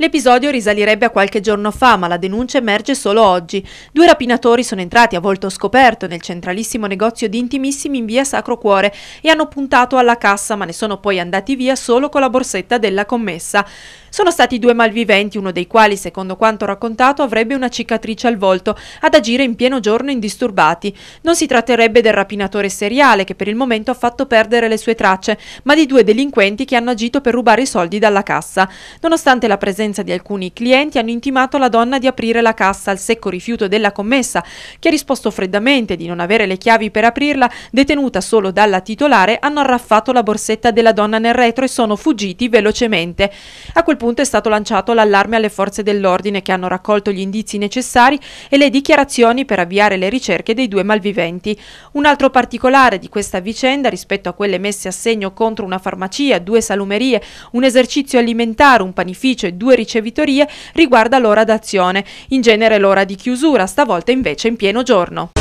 L'episodio risalirebbe a qualche giorno fa, ma la denuncia emerge solo oggi. Due rapinatori sono entrati a volto scoperto nel centralissimo negozio di Intimissimi in via Sacro Cuore e hanno puntato alla cassa, ma ne sono poi andati via solo con la borsetta della commessa. Sono stati due malviventi, uno dei quali, secondo quanto raccontato, avrebbe una cicatrice al volto, ad agire in pieno giorno indisturbati. Non si tratterebbe del rapinatore seriale, che per il momento ha fatto perdere le sue tracce, ma di due delinquenti che hanno agito per rubare i soldi dalla cassa. Nonostante la presenza presenza di alcuni clienti hanno intimato alla donna di aprire la cassa al secco rifiuto della commessa, che ha risposto freddamente di non avere le chiavi per aprirla, detenuta solo dalla titolare, hanno arraffato la borsetta della donna nel retro e sono fuggiti velocemente. A quel punto è stato lanciato l'allarme alle forze dell'ordine che hanno raccolto gli indizi necessari e le dichiarazioni per avviare le ricerche dei due malviventi. Un altro particolare di questa vicenda rispetto a quelle messe a segno contro una farmacia, due salumerie, un esercizio alimentare, un panificio e due ricevitorie riguarda l'ora d'azione, in genere l'ora di chiusura, stavolta invece in pieno giorno.